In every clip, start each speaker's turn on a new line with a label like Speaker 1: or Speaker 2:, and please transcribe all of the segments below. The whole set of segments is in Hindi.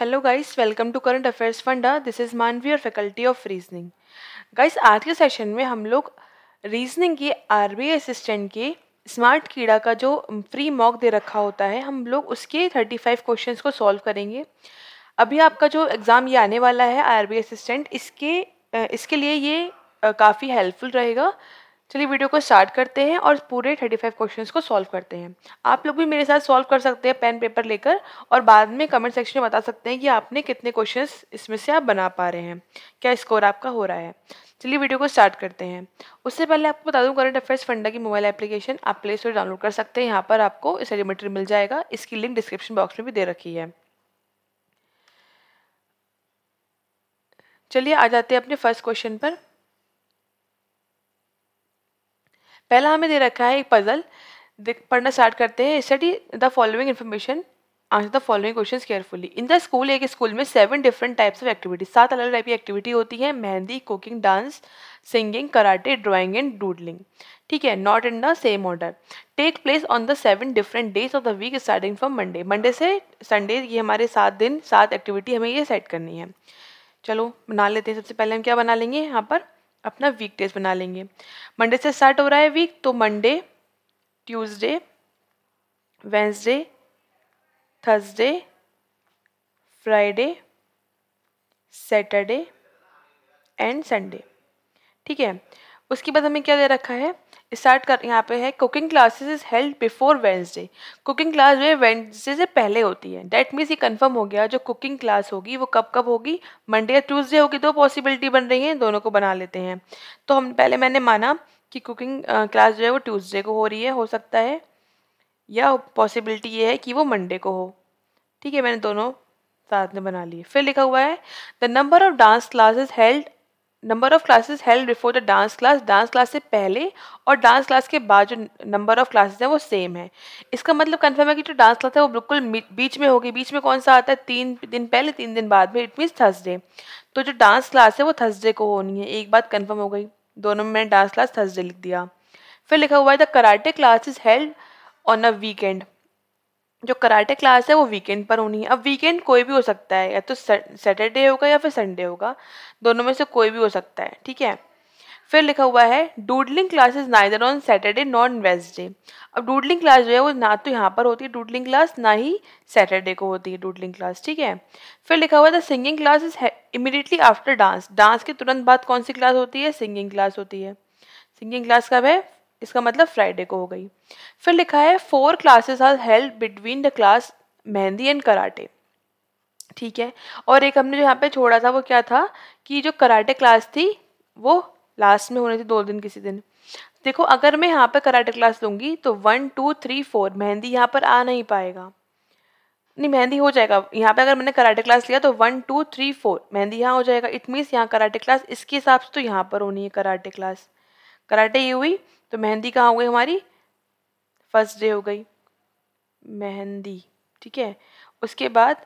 Speaker 1: Hello guys welcome to current affairs funda this is Manvi और फैकल्टी ऑफ रीजनिंग गाइस आज के सेशन में हम लोग रीजनिंग की आरबीआई असिस्टेंट के स्मार्ट कीड़ा का जो फ्री मॉक दे रखा होता है हम लोग उसके थर्टी फाइव क्वेश्चन को सॉल्व करेंगे अभी आपका जो एग्ज़ाम ये आने वाला है आर असिस्टेंट इसके इसके लिए ये काफ़ी हेल्पफुल रहेगा चलिए वीडियो को स्टार्ट करते हैं और पूरे थर्टी फाइव क्वेश्चन को सॉल्व करते हैं आप लोग भी मेरे साथ सॉल्व कर सकते हैं पेन पेपर लेकर और बाद में कमेंट सेक्शन में बता सकते हैं कि आपने कितने क्वेश्चन इसमें से आप बना पा रहे हैं क्या स्कोर आपका हो रहा है चलिए वीडियो को स्टार्ट करते हैं उससे पहले आपको बता दूं करंट अफेयर्स फंडा की मोबाइल एप्लीकेशन आप प्ले स्टोर डाउनलोड कर सकते हैं यहाँ पर आपको इस एलिमेंट्री मिल जाएगा इसकी लिंक डिस्क्रिप्शन बॉक्स में भी दे रखी है चलिए आ जाते हैं अपने फर्स्ट क्वेश्चन पर पहला हमें दे रखा है एक पज़ल पढ़ना स्टार्ट करते हैं study the following information answer the following question carefully in the school एक स्कूल में seven different types of activity सात अलग टाइप की एक्टिविटी होती है mehndi cooking dance singing karate drawing and doodling ठीक है not in the same order take place on the seven different days of the week starting from Monday Monday से संडे ये हमारे सात दिन सात एक्टिविटी हमें ये सेट करनी है चलो बना लेते हैं सबसे पहले हम क्या बना लेंगे यहाँ पर अपना वीक डेज बना लेंगे मंडे से स्टार्ट हो रहा है वीक तो Monday Tuesday Wednesday Thursday Friday Saturday and Sunday ठीक है उसके बाद हमें क्या दे रखा है स्टार्ट कर यहाँ पे है cooking classes is held before Wednesday cooking class जो है वेंसडे से पहले होती है डेट मीन्स ये कंफर्म हो गया जो कुकिंग क्लास होगी वो कब कब होगी मंडे या ट्यूसडे होगी दो पॉसिबिलिटी बन रही है दोनों को बना लेते हैं तो हम पहले मैंने माना कि कुकिंग क्लास जो है वो ट्यूसडे को हो रही है हो सकता है या पॉसिबिलिटी ये है कि वो मंडे को हो ठीक है मैंने दोनों साथ में बना लिए फिर लिखा हुआ है the number of dance classes held number of classes held before the dance class dance class से पहले और डांस क्लास के बाद जो नंबर ऑफ क्लासेस है वो सेम है इसका मतलब कन्फर्म है कि जो डांस क्लास है वो बिल्कुल बीच में होगी बीच में कौन सा आता है तीन दिन पहले तीन दिन बाद में इट मीन्स थर्सडे तो जो डांस क्लास है वो थर्सडे को होनी है एक बात कन्फर्म हो गई दोनों में मैंने डांस क्लास थर्सडे लिख दिया फिर लिखा हुआ है the karate class is held on a weekend जो कराटे क्लास है वो वीकेंड पर होनी है अब वीकेंड कोई भी हो सकता है या तो सैटरडे होगा या फिर संडे होगा दोनों में से कोई भी हो सकता है ठीक है फिर लिखा हुआ है doodling classes neither on Saturday not Wednesday अब डूडलिंग क्लास जो है वो ना तो यहाँ पर होती है डूडलिंग क्लास ना ही सैटरडे को होती है डूडलिंग क्लास ठीक है फिर लिखा हुआ था सिंगिंग क्लासेस है इमिडिएटली आफ्टर डांस डांस के तुरंत बाद कौन सी क्लास होती है सिंगिंग क्लास होती है सिंगिंग क्लास कब है इसका मतलब फ्राइडे को हो गई फिर लिखा है four classes are held between the class mehndi and karate ठीक है और एक हमने जो यहाँ पे छोड़ा था वो क्या था कि जो कराटे क्लास थी वो लास्ट में होने थी दो दिन किसी दिन देखो अगर मैं यहाँ पर कराटे क्लास लूँगी तो one two three four mehndi यहाँ पर आ नहीं पाएगा नहीं मेहंदी हो जाएगा यहाँ पे अगर मैंने कराटे क्लास लिया तो one two three four mehndi यहाँ हो जाएगा इट मीन्स यहाँ कराटे क्लास इसके हिसाब से तो यहाँ पर होनी है कराटे क्लास कराटे ये हुई तो मेहंदी कहाँ हो गई हमारी फर्स्ट डे हो गई मेहंदी ठीक है उसके बाद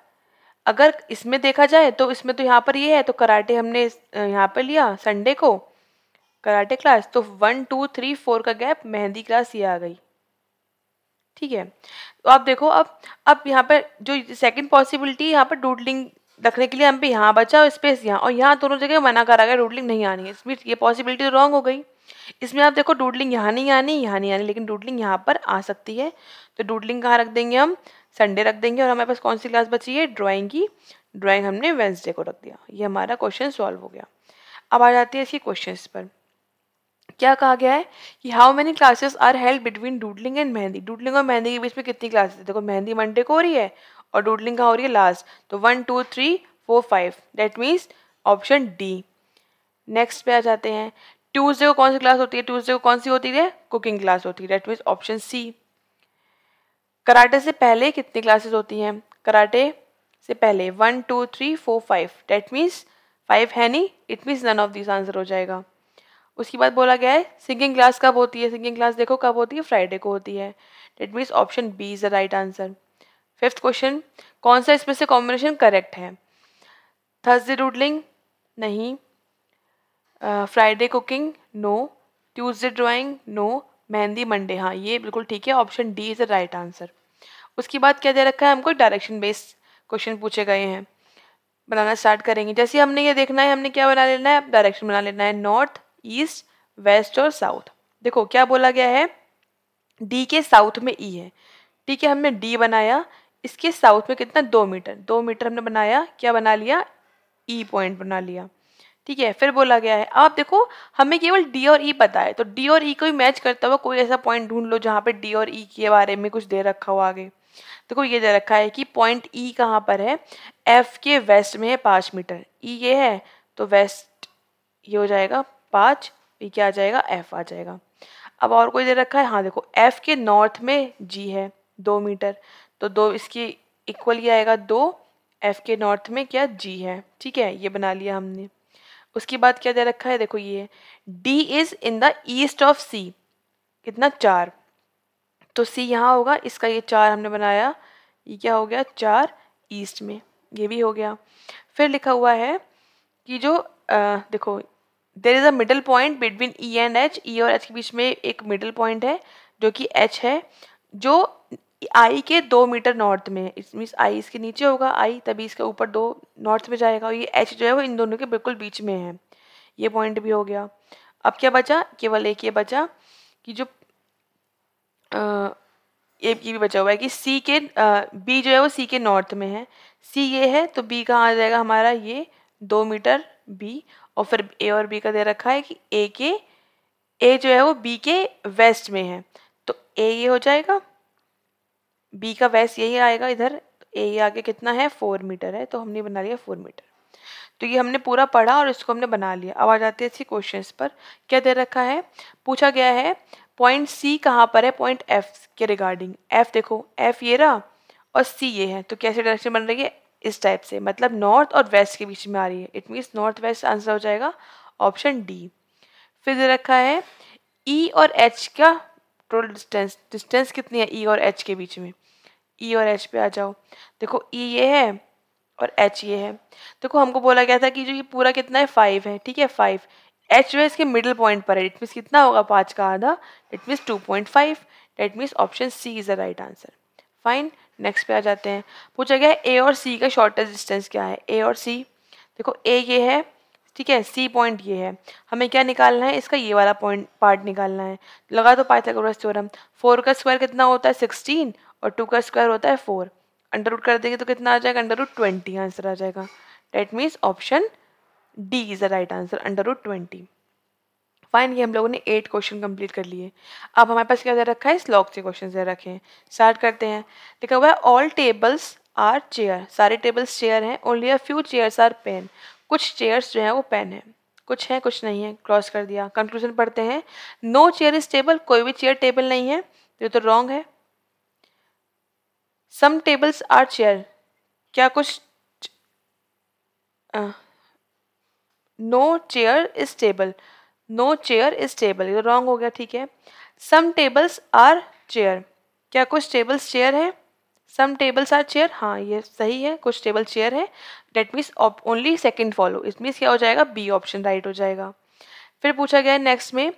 Speaker 1: अगर इसमें देखा जाए तो इसमें तो यहाँ पर ये है तो कराटे हमने यहाँ पर लिया संडे को कराटे क्लास तो वन टू थ्री फोर का गैप मेहंदी क्लास ये आ गई ठीक है तो आप देखो अब अब यहाँ पर जो सेकंड पॉसिबिलिटी यहाँ पर डूडलिंग रखने के लिए हम पे यहाँ बचा और स्पेस यहाँ और यहाँ दोनों जगह मना करा गया डूडलिंग नहीं आनी है इसमें ये पॉसिबिलिटी रॉन्ग तो हो गई इसमें आप देखो डूडलिंग यहाँ नहीं आनी यहाँ नहीं आनी लेकिन डूडलिंग यहाँ पर आ सकती है तो डूडलिंग कहाँ रख देंगे हम संडे रख देंगे और हमारे पास कौन सी क्लास बची है ड्राइंग की ड्राइंग हमने वेंसडे को रख दिया ये हमारा क्वेश्चन सॉल्व हो गया अब आ जाती है इसकी क्वेश्चन पर क्या कहा गया है कि how many classes are held between doodling and mehndi doodling और मेहंदी के बीच में कितनी क्लासेस है देखो मेहंदी मंडे को हो रही है और डूडलिंग कहाँ हो रही है लास्ट तो one two three four five that means option D next पे आ जाते हैं ट्यूजडे को कौन सी क्लास होती है ट्यूजडे को कौन सी होती है कुकिंग क्लास होती है that means option C karate से पहले कितनी क्लासेस होती हैं कराटे से पहले one two three four five that means five है नहीं it means none of this answer हो जाएगा उसके बाद बोला गया है सिंगिंग क्लास कब होती है सिंगिंग क्लास देखो कब होती है फ्राइडे को होती है that means option B is the right answer fifth question कौन सा इसमें से कॉम्बिनेशन करेक्ट है थर्सडे डूडलिंग नहीं Friday cooking no Tuesday drawing no mehndi Monday हाँ ये बिल्कुल ठीक है option D is the right answer उसके बाद क्या दे रखा है हमको डायरेक्शन बेस्ड क्वेश्चन पूछे गए हैं बनाना स्टार्ट करेंगे जैसे हमने ये देखना है हमने क्या बना लेना है डायरेक्शन बना लेना है नॉर्थ ईस्ट वेस्ट और साउथ देखो क्या बोला गया है डी के साउथ में ई e है ठीक है हमने डी बनाया इसके साउथ में कितना दो मीटर दो मीटर हमने बनाया क्या बना लिया ई e पॉइंट बना लिया ठीक है फिर बोला गया है अब आप देखो हमें केवल डी और ई e पता है तो डी और ई e को ही मैच करता हुआ कोई ऐसा पॉइंट ढूंढ लो जहाँ पे डी और ई e के बारे में कुछ दे रखा हो आगे देखो ये दे रखा है कि पॉइंट ई e कहाँ पर है एफ के वेस्ट में है पाँच मीटर ई e ये है तो वेस्ट ये हो जाएगा पाँच ई e क्या आ जाएगा एफ आ जाएगा अब और कोई दे रखा है हाँ देखो एफ के नॉर्थ में जी है दो मीटर तो दो इसकी इक्वल ही आएगा दो एफ के नॉर्थ में क्या जी है ठीक है ये बना लिया हमने उसके बाद क्या दे रखा है देखो ये D is in the east of C कितना चार तो सी यहाँ होगा इसका ये चार हमने बनाया ये क्या हो गया चार ईस्ट में ये भी हो गया फिर लिखा हुआ है कि जो आ, देखो there is a middle point between E and H E और एच के बीच में एक मिडल पॉइंट है जो कि एच है जो आई के दो मीटर नॉर्थ में इस मीन्स आई इसके नीचे होगा आई तभी इसके ऊपर दो नॉर्थ में जाएगा और ये एच जो है वो इन दोनों के बिल्कुल बीच में है ये पॉइंट भी हो गया अब क्या बचा केवल एक ये बचा कि जो ये ये भी बचा हुआ है कि सी के आ, बी जो है वो सी के नॉर्थ में है सी ये है तो बी कहाँ आ जाएगा हमारा ये दो मीटर बी और फिर ए और बी का दे रखा है कि ए के ए जो है वो बी के वेस्ट में है तो ए ये हो जाएगा बी का वैस यही आएगा इधर ए आगे कितना है फोर मीटर है तो हमने बना लिया फोर मीटर तो ये हमने पूरा पढ़ा और इसको हमने बना लिया अब आ जाते हैं इसी क्वेश्चन पर क्या दे रखा है पूछा गया है पॉइंट सी कहाँ पर है पॉइंट एफ के रिगार्डिंग एफ देखो एफ ये रहा और सी ये है तो कैसे डायरेक्शन बन रही है इस टाइप से मतलब नॉर्थ और वेस्ट के बीच में आ रही है it means north west answer हो जाएगा ऑप्शन डी फिर दे रखा है ई e और एच का टोटल डिस्टेंस डिस्टेंस कितनी है ई e और एच के बीच में ई e और एच पे आ जाओ देखो ई e ये है और एच ये है देखो हमको बोला गया था कि जो ये पूरा कितना है फाइव है ठीक है फाइव एच जो है इसके मिडिल पॉइंट पर है इट मीन्स कितना होगा पाँच का आधा it means two point five that means option C is the right answer fine next पे आ जाते हैं पूछा गया ए और सी का शॉर्टेस्ट डिस्टेंस क्या है ए और सी देखो ए ये है ठीक है सी पॉइंट ये है हमें क्या निकालना है इसका ये वाला पॉइंट पार्ट निकालना है लगा तो पाइथागोरस थ्योरम फोर का स्क्वायर कितना होता है सिक्सटीन और टू का स्क्वायर होता है फोर अंडर रूट कर देंगे तो कितना आ जाएगा अंडर रूट ट्वेंटी आंसर आ जाएगा that means option D is the right answer under root twenty fine ये हम लोगों ने एट क्वेश्चन कंप्लीट कर लिए अब हमारे पास क्या दे रखा है स्लॉग से क्वेश्चन दे रखे हैं स्टार्ट करते हैं लिखा हुआ है ऑल टेबल्स आर चेयर सारे टेबल्स चेयर हैं only a few chairs are pen कुछ चेयर्स जो हैं वो पेन है कुछ हैं कुछ नहीं है क्रॉस कर दिया कंक्लूजन पढ़ते हैं नो चेयर इज टेबल कोई भी चेयर टेबल नहीं है ये तो रॉन्ग है सम टेबल्स आर चेयर क्या कुछ no chair is table no chair is table ये रॉन्ग तो हो गया ठीक है सम टेबल्स आर चेयर क्या कुछ टेबल्स चेयर है सम टेबल्स आर चेयर हाँ ये सही है कुछ टेबल चेयर है that means only second follow it means क्या हो जाएगा बी ऑप्शन राइट हो जाएगा फिर पूछा गया है नेक्स्ट में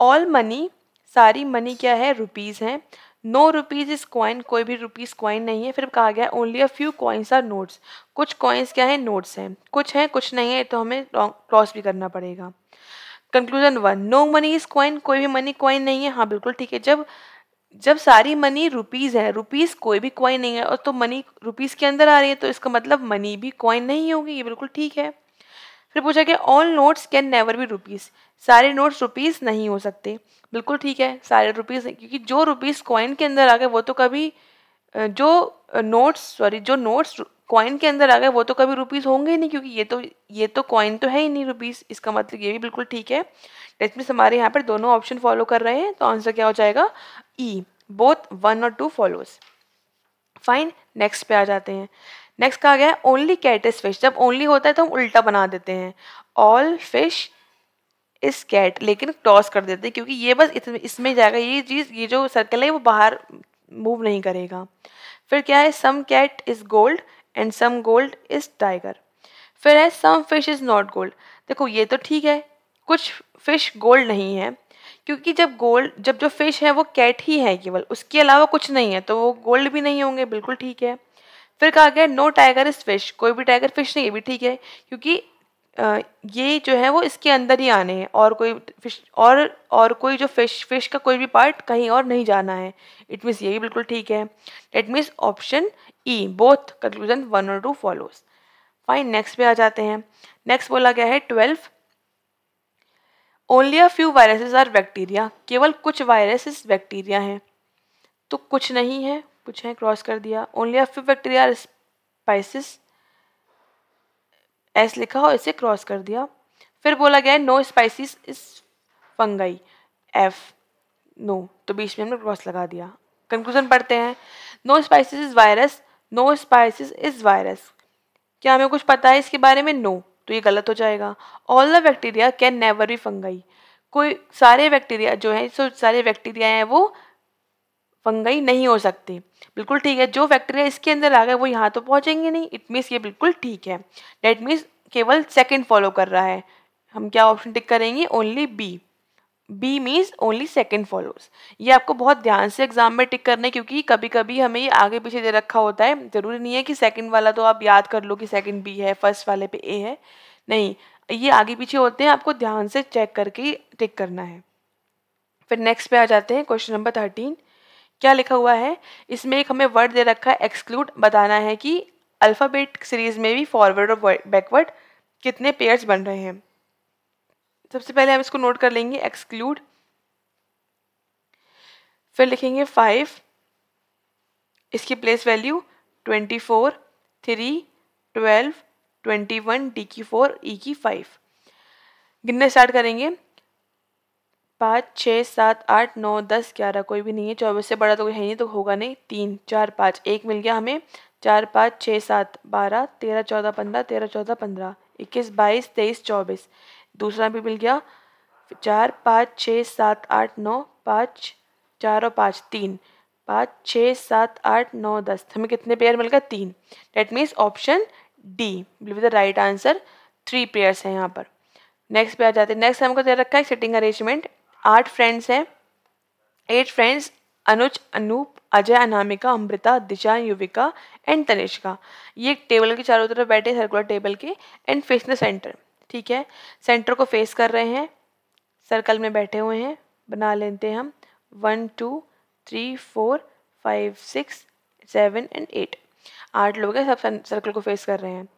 Speaker 1: ऑल मनी सारी मनी क्या है रुपीज़ हैं नो रुपीज़ इस कॉइन कोई भी रुपीज़ कॉइन नहीं है फिर कहा गया only a few coins are notes कुछ कॉइंस क्या है नोट्स हैं कुछ हैं कुछ नहीं है तो हमें क्रॉस भी करना पड़ेगा conclusion one no money is coin कोई भी मनी कॉइन नहीं है हाँ बिल्कुल ठीक है जब जब सारी मनी रुपीज़ है रुपीज़ कोई भी कॉइन नहीं है और तो मनी रुपीज़ के अंदर आ रही है तो इसका मतलब मनी भी कॉइन नहीं होगी ये बिल्कुल ठीक है फिर पूछा गया all notes can never be rupees सारे नोट्स रुपीज़ नहीं हो सकते बिल्कुल ठीक है सारे रुपीज़ क्योंकि जो रुपीज़ कॉइन के अंदर आ गए वो तो कभी जो नोट्स सॉरी जो नोट्स कॉइन के अंदर आ गए वो तो कभी रुपीज़ होंगे ही नहीं क्योंकि ये तो ये तो कॉइन तो है ही नहीं रुपीज़ इसका मतलब ये भी बिल्कुल ठीक है टेस्ट में हमारे यहाँ पर दोनों ऑप्शन फॉलो कर रहे हैं तो आंसर क्या हो जाएगा ई बोथ वन और टू फॉलोअर्स फाइन नेक्स्ट पे आ जाते हैं नेक्स्ट कहा गया है ओनली कैट इज फिश जब ओनली होता है तो हम उल्टा बना देते हैं ऑल फिश इस कैट लेकिन क्रॉस कर देते हैं क्योंकि ये बस इसमें जाएगा ये चीज़ ये जो सर्कल है वो बाहर मूव नहीं करेगा फिर क्या है some cat is gold and some gold is tiger फिर है some fish is not gold देखो ये तो ठीक है कुछ फिश गोल्ड नहीं है क्योंकि जब गोल्ड जब जो फिश है वो कैट ही है केवल उसके अलावा कुछ नहीं है तो वो गोल्ड भी नहीं होंगे बिल्कुल ठीक है फिर कहा गया नो टाइगर इज फिश कोई भी टाइगर फिश नहीं ये भी ठीक है क्योंकि ये जो है वो इसके अंदर ही आने हैं और कोई फिश और और कोई जो फिश फिश का कोई भी पार्ट कहीं और नहीं जाना है इट मीन्स ये भी बिल्कुल ठीक है that means option E both conclusion one और टू फॉलोज फाइन नेक्स्ट पे आ जाते हैं नेक्स्ट बोला गया है twelve only a few viruses are bacteria केवल कुछ वायरसेस बैक्टीरिया हैं तो कुछ नहीं है कुछ हैं क्रॉस कर दिया only a few few bacteria are species S लिखा हो इसे क्रॉस कर दिया फिर बोला गया no species is fungi F no तो बीच में हमने क्रॉस लगा दिया कंक्लूजन पढ़ते हैं no species is virus no species is virus क्या हमें कुछ पता है इसके बारे में नो no. तो ये गलत हो जाएगा all the bacteria can never be fungi कोई सारे बैक्टीरिया जो है सो सारे बैक्टीरिया हैं वो फंगई नहीं हो सकती बिल्कुल ठीक है जो बैक्टीरिया इसके अंदर आ गए वो यहाँ तो पहुँचेंगे नहीं इट मीन्स ये बिल्कुल ठीक है डेट मीन्स केवल सेकेंड फॉलो कर रहा है हम क्या ऑप्शन टिक करेंगे only B B means only second follows ये आपको बहुत ध्यान से एग्जाम में टिक करना है क्योंकि कभी कभी हमें ये आगे पीछे दे रखा होता है ज़रूरी नहीं है कि सेकेंड वाला तो आप याद कर लो कि सेकेंड बी है फर्स्ट वाले पे ए है नहीं ये आगे पीछे होते हैं आपको ध्यान से चेक करके टिक करना है फिर नेक्स्ट पे आ जाते हैं क्वेश्चन नंबर थर्टीन क्या लिखा हुआ है इसमें एक हमें वर्ड दे रखा है एक्सक्लूड बताना है कि अल्फ़ाबेट सीरीज़ में भी फॉरवर्ड और बैकवर्ड कितने पेयर्स बन रहे हैं सबसे पहले हम इसको नोट कर लेंगे एक्सक्लूड फिर लिखेंगे फाइव इसकी place value twenty four three twelve twenty one D की फोर ई की फाइव गिनने स्टार्ट करेंगे पाँच छः सात आठ नौ दस ग्यारह कोई भी नहीं है चौबीस से बड़ा तो कोई है नहीं तो होगा नहीं तीन चार पाँच एक मिल गया हमें चार पाँच छः सात बारह तेरह चौदह पंद्रह तेरह चौदह पंद्रह इक्कीस बाईस तेईस चौबीस दूसरा भी मिल गया चार पाँच छः सात आठ नौ पाँच चार और पाँच तीन पाँच छः सात आठ नौ दस हमें कितने पेयर मिल गए तीन that means option D will be the right answer three pairs हैं यहाँ पर नेक्स्ट पे आ जाते हैं नेक्स्ट हमको दे रखा है सिटिंग अरेंजमेंट आठ फ्रेंड्स हैं eight friends Anuj Anoop Ajay Anamika Amrita Disha Yuvika and Tanishka ये टेबल के चारों तरफ बैठे सर्कुलर टेबल के एंड फेस द सेंटर ठीक है सेंटर को फेस कर रहे हैं सर्कल में बैठे हुए हैं बना लेते हैं हम one two three four five six seven and eight आठ लोग हैं सब सर्कल को फेस कर रहे हैं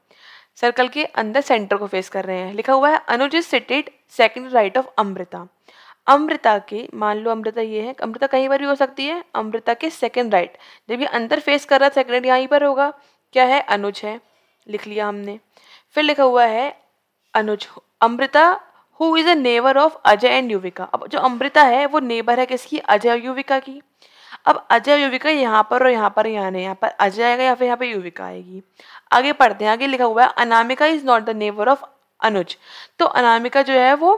Speaker 1: सर्कल के अंदर सेंटर को फेस कर रहे हैं लिखा हुआ है Anuj is seated second right of Amrita Amrita के मान लो अमृता ये है अमृता कहीं पर भी हो सकती है अमृता के सेकेंड राइट जब ये अंदर फेस कर रहा है सेकेंड राइट यहाँ पर होगा क्या है अनुज है लिख लिया हमने फिर लिखा हुआ है Anuj Amrita who is a neighbour of Ajay and Yuvika अब जो अमृता है वो नेबर है किसकी अजय युविका की अब अजय युविका यहाँ पर और यहाँ पर यहाँ नहीं यहाँ पर अजय आएगा या फिर यहाँ पर युविका आएगी आगे पढ़ते हैं आगे लिखा हुआ है Anamika is not the neighbour of Anuj तो अनामिका जो है वो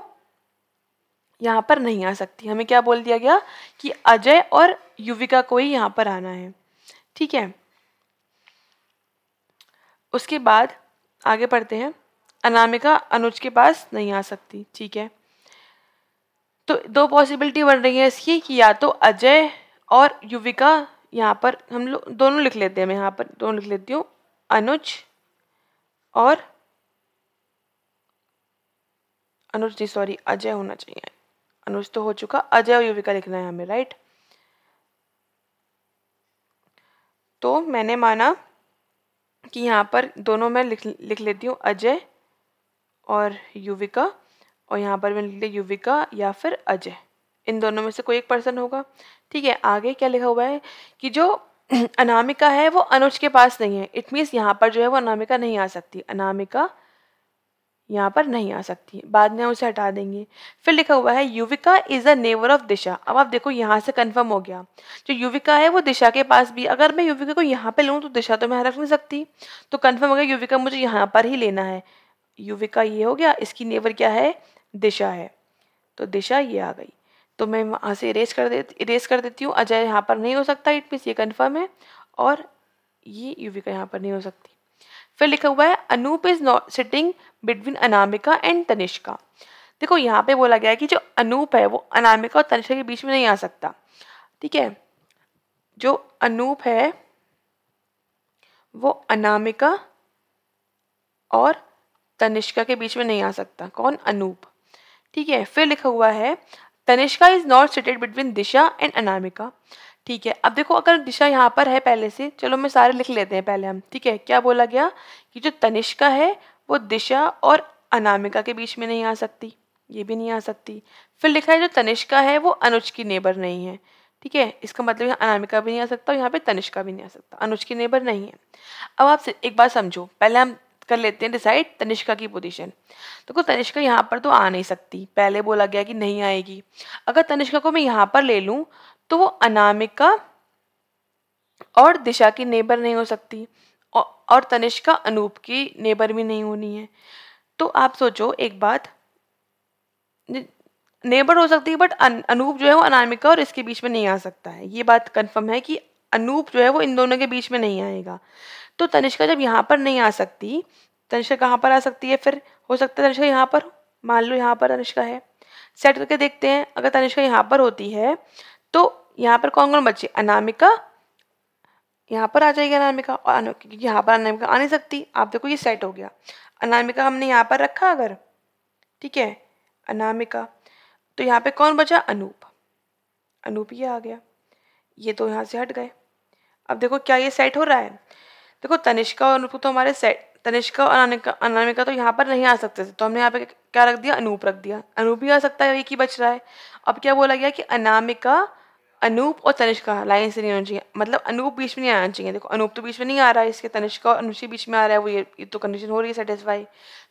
Speaker 1: यहाँ पर नहीं आ सकती हमें क्या बोल दिया गया कि अजय और युविका को ही यहाँ पर आना है ठीक है उसके बाद आगे पढ़ते हैं अनामिका अनुज के पास नहीं आ सकती ठीक है तो दो पॉसिबिलिटी बन रही है इसकी कि या तो अजय और युविका यहाँ पर हम लोग दोनों लिख लेते हैं मैं यहाँ पर दोनों लिख लेती हूँ अनुज और अनुज जी सॉरी अजय होना चाहिए अनुज तो हो चुका अजय और युविका लिखना है हमें राइट तो मैंने माना कि यहाँ पर दोनों मैं लिख लिख लेती हूँ अजय और युविका और यहाँ पर मैं लिख लिया युविका या फिर अजय इन दोनों में से कोई एक पर्सन होगा ठीक है आगे क्या लिखा हुआ है कि जो अनामिका है वो अनुज के पास नहीं है इट मीन्स यहाँ पर जो है वो अनामिका नहीं आ सकती अनामिका यहाँ पर नहीं आ सकती है बाद में उसे हटा देंगे फिर लिखा हुआ है Yuvika is a neighbour of Disha अब आप देखो यहाँ से कंफर्म हो गया जो युविका है वो दिशा के पास भी अगर मैं युविका को यहाँ पे लूँ तो दिशा तो मैं रख नहीं सकती तो कंफर्म हो गया युविका मुझे यहाँ पर ही लेना है युविका ये हो गया इसकी नेवर क्या है दिशा है तो दिशा ये आ गई तो मैं वहाँ से इरेज कर देती इरेज कर देती हूँ अजय यहाँ पर नहीं हो सकता इट मीन्स ये कन्फर्म है और ये युविका यहाँ पर नहीं हो सकती फिर लिखा हुआ है Anoop is not sitting between Anamika and Tanishka देखो यहाँ पे बोला गया है कि जो अनूप है वो अनामिका और तनिष्का के बीच में नहीं आ सकता ठीक है जो अनूप है वो अनामिका और तनिष्का के बीच में नहीं आ सकता कौन अनूप ठीक है फिर लिखा हुआ है Tanishka is not seated between Disha and Anamika ठीक है अब देखो अगर दिशा यहाँ पर है पहले से चलो मैं सारे लिख लेते हैं पहले हम ठीक है क्या बोला गया कि जो तनिष्का है वो दिशा और अनामिका के बीच में नहीं आ सकती ये भी नहीं आ सकती फिर लिखा है जो तनिष्का है वो अनुज की नेबर नहीं है ठीक है इसका मतलब यहाँ अनामिका भी नहीं आ सकता और यहाँ पे तनिष्का भी नहीं आ सकता अनुज की नेबर नहीं है अब आप एक बार समझो पहले हम कर लेते हैं डिसाइड तनिष्का की पोजीशन देखो को तनिष्का यहाँ पर तो आ नहीं सकती पहले बोला गया कि नहीं आएगी अगर तनिष्का को मैं यहाँ पर ले लूँ तो वो अनामिका और दिशा की नेबर नहीं हो सकती और तनिष्का अनूप की नेबर भी नहीं होनी है तो आप सोचो एक बात नेबर हो सकती है बट अनूप जो है वो अनामिका और इसके बीच में नहीं आ सकता है ये बात कंफर्म है कि अनूप जो है वो इन दोनों के बीच में नहीं आएगा तो तनिष्का जब यहाँ पर नहीं आ सकती तनिष्का कहाँ पर आ सकती है फिर हो सकता है तनिष्का यहाँ पर मान लो यहाँ पर तनिष्का है सेट करके देखते हैं अगर तनिष्का यहाँ पर होती है तो यहाँ पर कौन कौन बचे अनामिका यहाँ पर आ जाएगी अनामिका और क्योंकि यहाँ पर अनामिका आ नहीं सकती आप देखो ये सेट हो गया अनामिका हमने यहाँ पर रखा अगर ठीक है अनामिका तो यहाँ पे कौन बचा अनूप अनूप ये आ गया ये तो यहाँ से हट गए अब देखो क्या ये सेट हो रहा है देखो तनिष्का और अनूप तो हमारे सेट तनिष्का और अनामिका अनामिका तो यहाँ पर नहीं आ सकते थे तो हमने यहाँ पे क्या रख दिया अनूप रख दिया अनूप भी आ सकता है एक ही बच रहा है अब क्या बोला गया कि अनामिका अनूप और तनिष्का लाइन से नहीं होनी चाहिए मतलब अनूप बीच में नहीं आना चाहिए देखो अनूप तो बीच में नहीं आ रहा है इसके तनिष्का और अनुषी बीच में आ रहा है वो ये, ये तो कंडीशन हो रही है सेटिस्फाई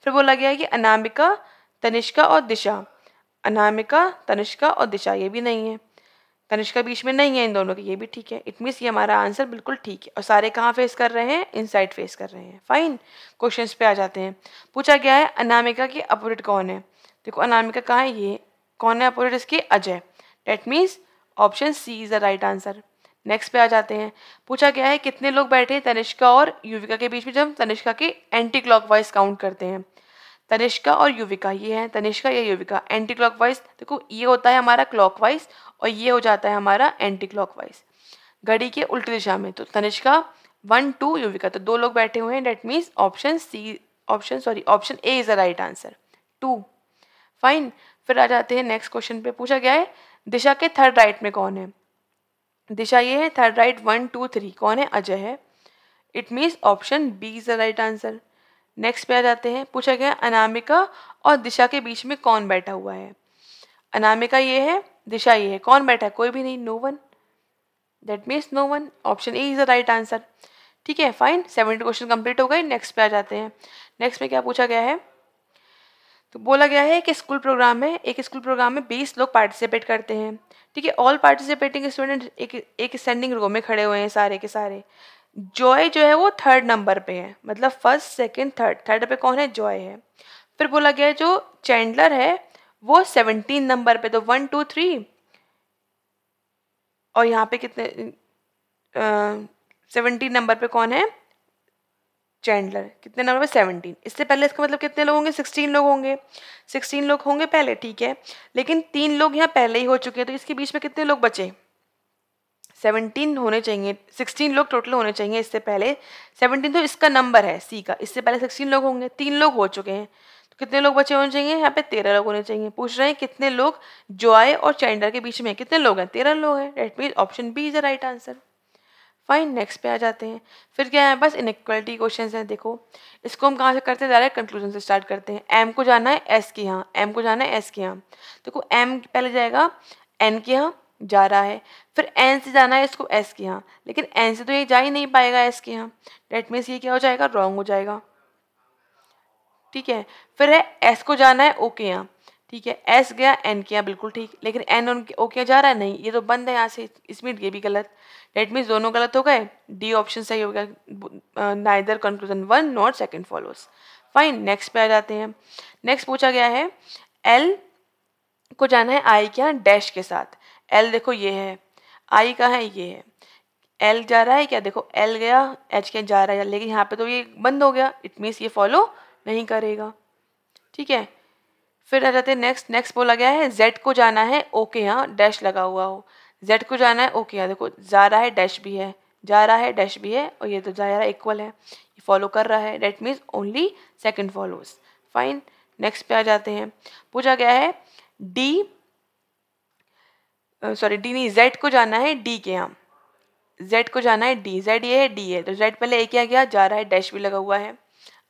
Speaker 1: फिर बोला गया है कि अनामिका तनिष्का और दिशा अनामिका तनिष्का और दिशा ये भी नहीं है तनिष्का बीच में नहीं है इन दोनों के ये भी ठीक है इट मीन्स ये हमारा आंसर बिल्कुल ठीक है और सारे कहाँ फेस कर रहे हैं साइड फेस कर रहे हैं फाइन क्वेश्चन पे आ जाते हैं पूछा गया है अनामिका की अपोजिट कौन है देखो अनामिका कहाँ है ये कौन है अपोजिट इसके Ajay that means option C is the right answer next पे आ जाते हैं पूछा गया है कितने लोग बैठे हैं तनिष्का और युविका के बीच में जब हम तनिष्का के एंटी वाइज काउंट करते हैं तनिष्का और युविका ये हैं तनिष्का या युविका एंटी वाइज देखो ये होता है हमारा वाइज और ये हो जाता है हमारा एंटी वाइज घड़ी के उल्टी दिशा में तो तनिष्का वन टू युविका तो दो लोग बैठे हुए हैं that means option C option sorry option A is the right answer two fine फिर आ जाते हैं नेक्स्ट क्वेश्चन पे पूछा गया है दिशा के थर्ड राइट में कौन है दिशा ये है third right one two three कौन है अजय है it means option B is the right answer next पे आ जाते हैं पूछा गया अनामिका और दिशा के बीच में कौन बैठा हुआ है अनामिका ये है दिशा ये है कौन बैठा है कोई भी नहीं no one that means no one option A is the right answer ठीक है फाइन सेवेंटी क्वेश्चन कंप्लीट हो गए नेक्स्ट पे आ जाते हैं नेक्स्ट में क्या पूछा गया है तो बोला गया है कि स्कूल प्रोग्राम है एक स्कूल प्रोग्राम में बीस लोग पार्टिसिपेट करते हैं ठीक है ऑल पार्टिसिपेटिंग स्टूडेंट एक एक स्टैंडिंग रो में खड़े हुए हैं सारे के सारे जॉय जो है वो थर्ड नंबर पे है मतलब फर्स्ट सेकंड थर्ड थर्ड पे कौन है जॉय है फिर बोला गया है जो चैंडलर है वो सेवनटीन नंबर पे तो वन टू थ्री और यहाँ पे कितने सेवनटीन नंबर पे कौन है चैंडलर कितने नंबर पर सेवनटीन इससे पहले इसका मतलब कितने लोग होंगे सिक्सटीन लोग होंगे सिक्सटीन लोग होंगे पहले ठीक है लेकिन तीन लोग यहाँ पहले ही हो चुके हैं तो इसके बीच में कितने लोग बचे सेवनटीन होने चाहिए सिक्सटीन लोग टोटल होने चाहिए इससे पहले सेवनटीन तो इसका नंबर है सी का इससे पहले सिक्सटीन लोग होंगे तीन लोग हो चुके हैं तो कितने लोग बचे होने चाहिए यहाँ पे तेरह लोग होने चाहिए पूछ रहे हैं कितने लोग जॉय और चैंडर के बीच में कितने लोग हैं तेरह लोग हैं that mean option B is the right answer fine next पे आ जाते हैं फिर क्या है बस इनक्वलिटी क्वेश्चन हैं देखो इसको हम कहाँ से करते हैं डायरेक्ट कंक्लूजन से स्टार्ट करते हैं एम को जाना है एस के यहाँ एम को जाना है एस के यहाँ देखो एम पहले जाएगा एन के यहाँ जा रहा है फिर एन से जाना है इसको एस के यहाँ लेकिन एन से तो ये जा ही नहीं पाएगा एस के यहाँ डेट मीन्स ये क्या हो जाएगा रॉन्ग हो जाएगा ठीक है फिर है एस को जाना है ओके यहाँ ठीक है एस गया एन किया बिल्कुल ठीक लेकिन एन ओन ओ किया जा रहा है नहीं ये तो बंद है यहाँ से इसमें ये भी गलत डेट मीन्स दोनों गलत हो गए डी ऑप्शन सही हो गया neither conclusion one not second followers fine next पे आ जाते हैं नेक्स्ट पूछा गया है एल को जाना है आई क्या डैश के साथ एल देखो ये है आई का है ये है एल जा रहा है क्या देखो एल गया एच के जा रहा है लेकिन यहाँ पे तो ये बंद हो गया इट मीन्स ये फॉलो नहीं करेगा ठीक है फिर आ जाते हैं नेक्स्ट नेक्स्ट बोला गया है जेड को जाना है ओके यहाँ डैश लगा हुआ हो जेड को जाना है ओके यहाँ देखो जा रहा है डैश भी है जा रहा है डैश भी है और ये तो जा रहा इक्वल है ये फॉलो कर रहा है that means only second followers fine next पे आ जाते हैं पूछा गया है डी सॉरी डी नहीं जेड को जाना है डी के यहाँ जेड को जाना है डी जेड ये है डी है तो जेड पहले ए के गया जा रहा है डैश भी लगा हुआ है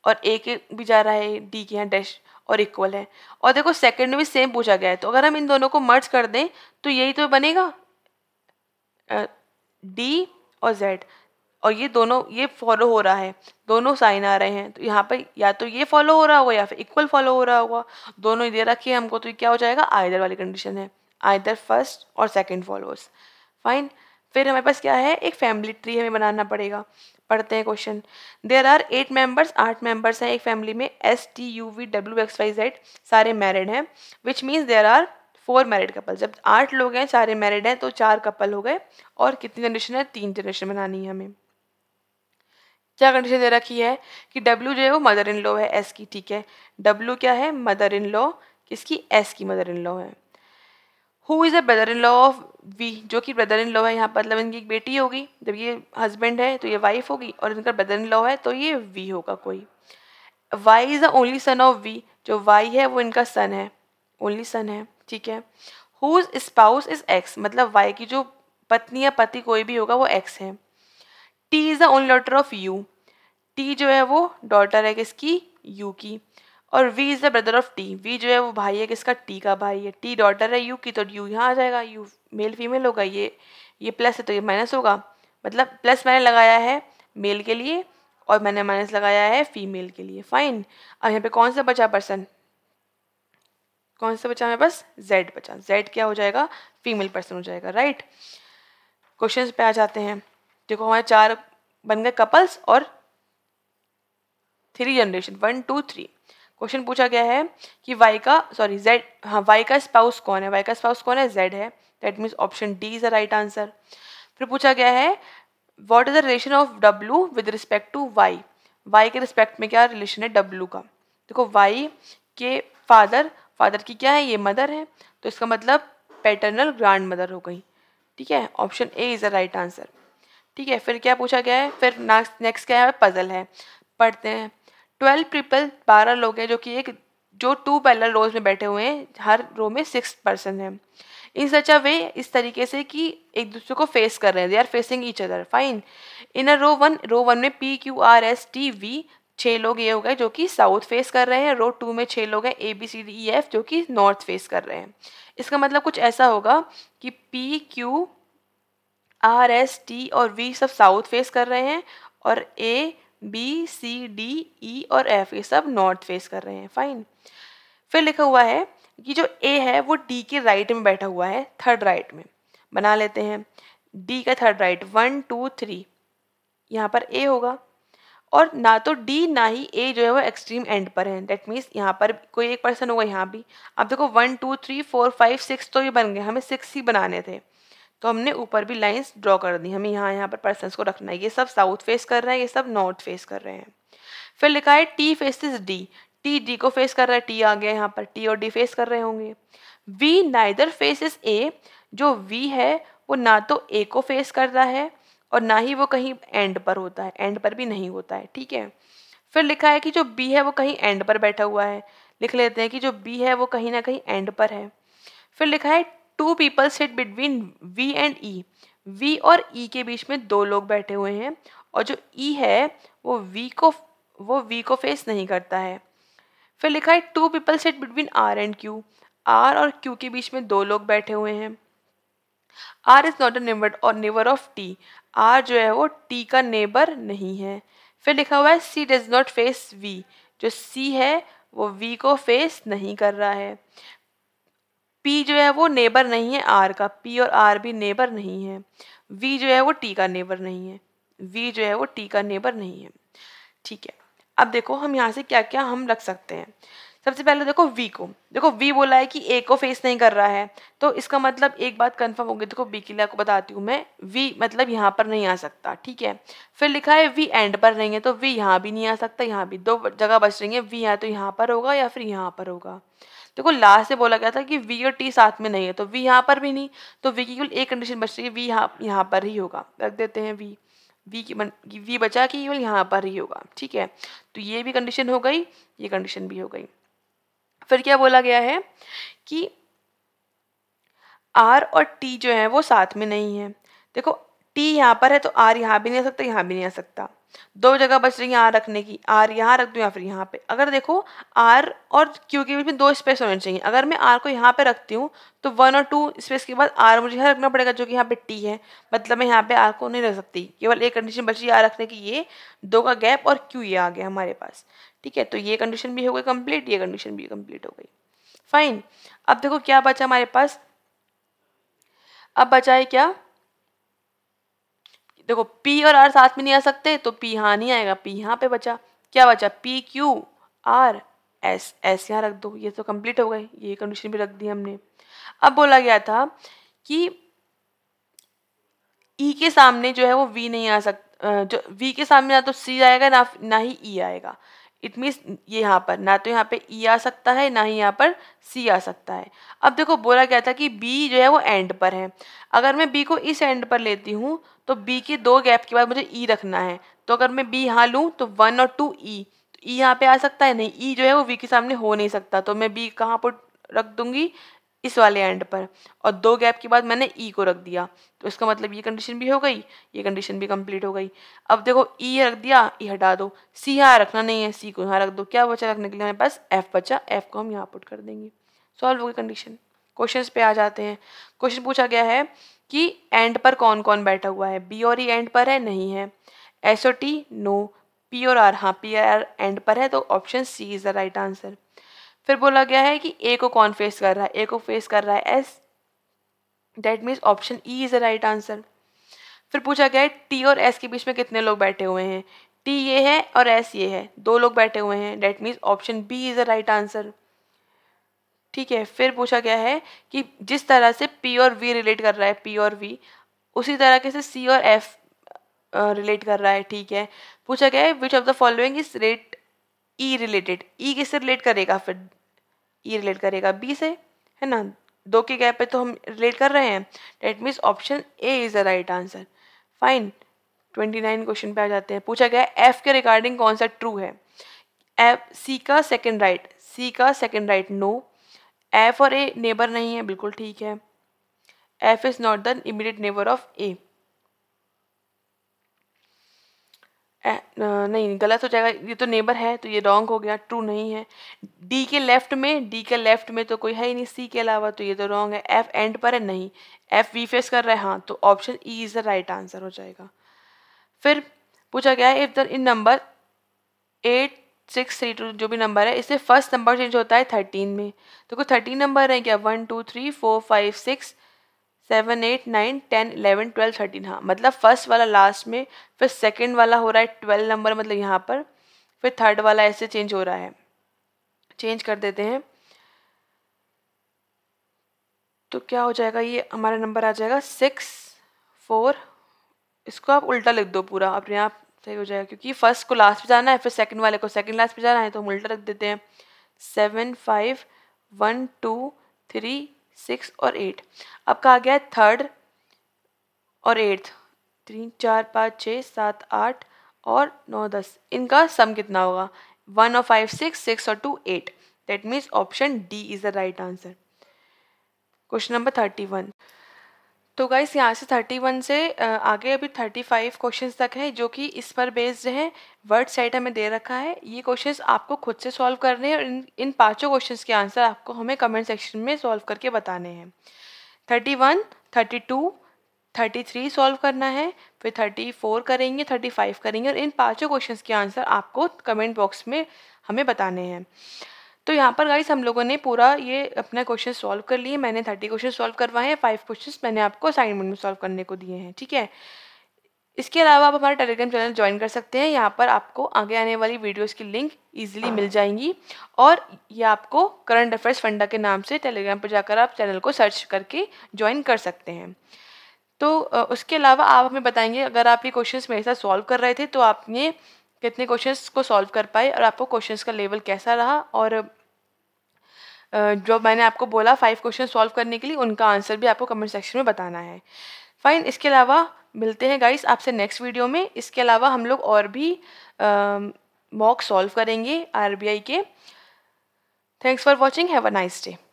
Speaker 1: और ए के भी जा रहा है डी के यहाँ डैश और इक्वल है और देखो सेकेंड में भी सेम पूछा गया है तो अगर हम इन दोनों को मर्ज कर दें तो यही तो बनेगा डी और जेड और ये दोनों ये फॉलो हो रहा है दोनों साइन आ रहे हैं तो यहाँ पर या तो ये फॉलो हो रहा होगा या फिर इक्वल फॉलो हो रहा होगा दोनों ही दे रखिए हमको तो क्या हो जाएगा आयदर वाली कंडीशन है आयदर फर्स्ट और सेकेंड फॉलोअर्स फाइन फिर हमारे पास क्या है एक फैमिली ट्री हमें बनाना पड़ेगा पढ़ते हैं question there are eight members आठ मेंबर्स हैं एक फैमिली में S T U V W X Y Z सारे मैरिड हैं which means there are four married couple जब आठ लोग हैं सारे मैरिड हैं तो चार कपल हो गए और कितनी जनरेशन है तीन जनरेशन बनानी है हमें क्या कंडीशन दे रखी है कि डब्ल्यू जो है वो मदर इन लॉ है एस की ठीक है डब्ल्यू क्या है मदर इन लॉ किसकी एस की मदर इन लॉ है who is a brother in law of V जो कि ब्रदर इन लॉ है यहाँ पर मतलब इनकी एक बेटी होगी जब ये हस्बैंड है तो ये वाइफ होगी और इनका ब्रदर इन लॉ है तो ये वी होगा कोई Y is the only son of V जो वाई है वो इनका सन है ओनली सन है ठीक है हुज स्पाउस इज एक्स मतलब वाई की जो पत्नी या पति कोई भी होगा वो एक्स है T is the only daughter of U T जो है वो डॉटर है किसकी यू की और V is the brother of T V जो है वो भाई है किसका टी का भाई है टी डॉटर है यू की तो यू यहाँ आ जाएगा यू मेल फीमेल होगा ये ये प्लस है तो ये माइनस होगा मतलब प्लस मैंने लगाया है मेल के लिए और मैंने माइनस लगाया है फीमेल के लिए फाइन अब यहाँ पे कौन सा बचा पर्सन कौन सा बचा मेरे पास जेड बचा जेड क्या हो जाएगा फीमेल पर्सन हो जाएगा राइट क्वेश्चन पे आ जाते हैं देखो हमारे चार बन गए कपल्स और three generation one two three question पूछा गया है कि वाई का सॉरी जेड हाँ वाई का स्पाउस कौन है वाई का स्पाउस कौन है जेड है that means option D is the right answer फिर पूछा गया है what is the relation of W with respect to Y Y के रिस्पेक्ट में क्या रिलेशन है डब्ल्यू का देखो वाई के फादर फादर की क्या है ये मदर है तो इसका मतलब पैटर्नल ग्रांड मदर हो गई ठीक है option A is the right answer ठीक है फिर क्या पूछा गया है फिर नेक्स्ट क्या है पज़ल है पढ़ते हैं ट्वेल्व पीपल बारह लोग हैं जो कि एक जो टू पैरल रोज में बैठे हुए हैं हर रो में सिक्स पर्सन है इन सच अ वे इस तरीके से कि एक दूसरे को फेस कर रहे हैं they are facing each other fine in a row one row one में P Q R S T V छः लोग ये हो गए जो कि साउथ फेस कर रहे हैं रो टू में छः लोग हैं A B C D E F जो कि नॉर्थ फेस कर रहे हैं इसका मतलब कुछ ऐसा होगा कि P Q R S T और वी सब साउथ फेस कर रहे हैं और ए बी सी डी ई और एफ ये सब नॉर्थ फेस कर रहे हैं फाइन फिर लिखा हुआ है कि जो ए है वो डी के राइट में बैठा हुआ है थर्ड राइट में बना लेते हैं डी का third right one two three यहाँ पर ए होगा और ना तो डी ना ही ए जो है वो एक्सट्रीम एंड पर है डेट मीन्स यहाँ पर कोई एक पर्सन होगा यहाँ भी अब देखो one two three four five six तो ये बन गए हमें सिक्स ही बनाने थे तो हमने ऊपर भी लाइंस ड्रॉ कर दी हमें यहाँ यहाँ पर पर्सनस को रखना है ये सब साउथ फेस कर रहे हैं ये सब नॉर्थ फेस कर रहे हैं फिर लिखा है T faces D T D को फेस कर रहा है टी आ गया यहाँ पर टी और डी फेस कर रहे होंगे वी नाइदर फेसिस ए जो वी है वो ना तो ए को फेस कर रहा है और ना ही वो कहीं एंड पर होता है एंड पर भी नहीं होता है ठीक है फिर लिखा है कि जो बी है वो कहीं एंड पर बैठा हुआ है लिख लेते हैं कि जो बी है वो कहीं ना कहीं एंड पर है फिर लिखा है two people sit between V and E V और ई e के बीच में दो लोग बैठे हुए हैं और जो ई e है वो वी को वो वी को फेस नहीं करता है फिर लिखा है two people sit between R and Q R और क्यू के बीच में दो लोग बैठे हुए हैं R is not a neighbour और नेबर ऑफ टी आर जो है वो टी का नेबर नहीं है फिर लिखा हुआ है C does not face V जो सी है वो वी को फेस नहीं कर रहा है पी जो है वो नेबर नहीं है आर का पी और आर भी नेबर नहीं है वी जो है वो टी का नेबर नहीं है वी जो है वो टी का नेबर नहीं है ठीक है अब देखो हम यहाँ से क्या क्या हम लग सकते हैं सबसे पहले देखो वी को देखो वी बोला है कि ए को फेस नहीं कर रहा है तो इसका मतलब एक बात कंफर्म होगी देखो बी किला को बताती हूँ मैं वी मतलब यहाँ पर नहीं आ सकता ठीक है फिर लिखा है वी एंड पर नहीं है तो वी यहाँ भी नहीं आ सकता यहाँ भी दो जगह बच रही है वी या तो यहाँ पर होगा या फिर यहाँ पर होगा देखो लास्ट से बोला गया था कि वी और टी साथ में नहीं है तो वी यहाँ पर भी नहीं तो वी की केवल एक कंडीशन बच रही है वी यहाँ यहाँ पर ही होगा रख देते हैं वी वी की बन वी बचा कि केवल यहाँ पर ही होगा ठीक है तो ये भी कंडीशन हो गई ये कंडीशन भी हो गई फिर क्या बोला गया है कि आर और टी जो है वो साथ में नहीं है देखो टी यहाँ पर है तो आर यहाँ भी नहीं आ सकता यहाँ भी नहीं आ सकता दो जगह बच रही है आर रखने की आर यहाँ रख दूँ या फिर यहाँ पे अगर देखो आर और क्यू के बीच में दो स्पेस होने चाहिए अगर मैं आर को यहाँ पे रखती हूँ तो वन और टू स्पेस के बाद आर मुझे यहाँ रखना पड़ेगा जो कि यहाँ पे टी है मतलब मैं यहाँ पे आर को नहीं रख सकती केवल एक कंडीशन बच है आर रखने की ये दो का गैप और क्यू ये आ गया हमारे पास ठीक है तो ये कंडीशन भी हो गई कम्प्लीट ये कंडीशन भी कम्प्लीट हो गई फाइन अब देखो क्या बचा हमारे पास अब बचा है क्या देखो पी और आर साथ में नहीं आ सकते तो पी यहाँ नहीं आएगा पी यहाँ पे बचा क्या बचा P Q R S S यहाँ रख दो ये तो कंप्लीट हो गए ये कंडीशन भी रख दी हमने अब बोला गया था कि ई e के सामने जो है वो वी नहीं आ सकता जो वी के सामने ना तो सी आएगा ना ना ही ई e आएगा इट मीन्स ये यहाँ पर ना तो यहाँ पे ई e आ सकता है ना ही यहाँ पर सी आ सकता है अब देखो बोला गया था कि बी जो है वो एंड पर है अगर मैं बी को इस एंड पर लेती हूँ तो बी के दो गैप के बाद मुझे ई e रखना है तो अगर मैं बी यहाँ लूँ तो वन और टू ई e। तो ई e यहाँ पे आ सकता है नहीं ई e जो है वो वी के सामने हो नहीं सकता तो मैं बी कहाँ पर रख दूँगी इस वाले एंड पर और दो गैप के बाद मैंने ई e को रख दिया तो इसका मतलब ये कंडीशन भी हो गई ये कंडीशन भी कंप्लीट हो गई अब देखो ई e रख दिया ई e हटा दो सी यहाँ रखना नहीं है सी को यहाँ रख दो क्या बचा रखने के लिए हमारे पास एफ बचा एफ को हम यहाँ पुट कर देंगे सॉल्व हो गई कंडीशन क्वेश्चंस पे आ जाते हैं क्वेश्चन पूछा गया है कि एंड पर कौन कौन बैठा हुआ है बी और ई एंड पर है नहीं है S O T no P और आर हाँ पी आर एंड पर है तो option C is the right answer फिर बोला गया है कि ए को कौन फेस कर रहा है ए को फेस कर रहा है S that means option E is the right answer फिर पूछा गया है टी और एस के बीच में कितने लोग बैठे हुए हैं टी ये है और एस ये है दो लोग बैठे हुए हैं that means option B is the right answer ठीक है फिर पूछा गया है कि जिस तरह से पी और वी रिलेट कर रहा है पी और वी उसी तरह के से सी और एफ रिलेट कर रहा है ठीक है पूछा गया है which of the following is rate E related E किस से रिलेट करेगा फिर ई e रिलेट करेगा बी से है ना दो के गैप पे तो हम रिलेट कर रहे हैं that means option A is the right answer fine twenty nine question पे आ जाते हैं पूछा गया है एफ के रिगार्डिंग कौन सा ट्रू है एफ सी का सेकेंड राइट सी का सेकेंड राइट नो एफ और ए नेबर नहीं है बिल्कुल ठीक है F is not the immediate neighbour of A नहीं गलत हो जाएगा ये तो नेबर है तो ये रॉन्ग हो गया ट्रू नहीं है डी के लेफ्ट में डी के लेफ्ट में तो कोई है ही नहीं सी के अलावा तो ये तो रॉन्ग है एफ एंड पर है नहीं एफ वी फेस कर रहे हैं हाँ तो option E is the right answer हो जाएगा फिर पूछा गया if the in number eight six three two जो भी नंबर है इससे फर्स्ट नंबर चेंज होता है थर्टीन में तो कोई थर्टीन नंबर है क्या one two three four five six seven eight nine ten eleven twelve thirteen हाँ मतलब फर्स्ट वाला लास्ट में फिर सेकेंड वाला हो रहा है ट्वेल्व नंबर मतलब यहाँ पर फिर थर्ड वाला ऐसे चेंज हो रहा है चेंज कर देते हैं तो क्या हो जाएगा ये हमारा नंबर आ जाएगा सिक्स फोर इसको आप उल्टा लिख दो पूरा अपने आप सही तो हो जाएगा क्योंकि फर्स्ट को लास्ट पे जाना है फिर सेकंड वाले को सेकंड लास्ट पे जाना है तो हम उल्टा रख देते हैं seven five one two three six और एट अब कहा गया है थर्ड और एट्थ तीन चार पाँच छः सात आठ और नौ दस इनका सम कितना होगा वन और फाइव सिक्स सिक्स और two eight that means option D is the right answer question number thirty one तो गाइस यहाँ से 31 से आगे अभी 35 क्वेश्चंस तक है जो कि इस पर बेस्ड है वर्ड साइट हमें दे रखा है ये क्वेश्चंस आपको खुद से सॉल्व करने हैं और इन इन पाँचों क्वेश्चंस के आंसर आपको हमें कमेंट सेक्शन में सॉल्व करके बताने हैं 31, 32, 33 सॉल्व करना है फिर 34 करेंगे 35 करेंगे और इन पाँचों क्वेश्चन के आंसर आपको कमेंट बॉक्स में हमें बताने हैं तो यहाँ पर गाइस हम लोगों ने पूरा ये अपना क्वेश्चन सॉल्व कर लिए मैंने थर्टी क्वेश्चन सॉल्व करवाए हैं फाइव क्वेश्चन मैंने आपको असाइनमेंट में सॉल्व करने को दिए हैं ठीक है इसके अलावा आप हमारे टेलीग्राम चैनल ज्वाइन कर सकते हैं यहाँ पर आपको आगे आने वाली वीडियोस की लिंक इजीली मिल जाएंगी और ये आपको करंट अफेयर्स फंडा के नाम से टेलीग्राम पर जाकर आप चैनल को सर्च करके ज्वाइन कर सकते हैं तो उसके अलावा आप हमें बताएंगे अगर आप ये क्वेश्चंस मेरे साथ सॉल्व कर रहे थे तो आपने कितने क्वेश्चंस को सॉल्व कर पाए और आपको क्वेश्चंस का लेवल कैसा रहा और जो मैंने आपको बोला फाइव क्वेश्चन सॉल्व करने के लिए उनका आंसर भी आपको कमेंट सेक्शन में बताना है फाइन इसके अलावा मिलते हैं गाइस आपसे नेक्स्ट वीडियो में इसके अलावा हम लोग और भी मॉक सॉल्व करेंगे आरबीआई के thanks for watching have a nice day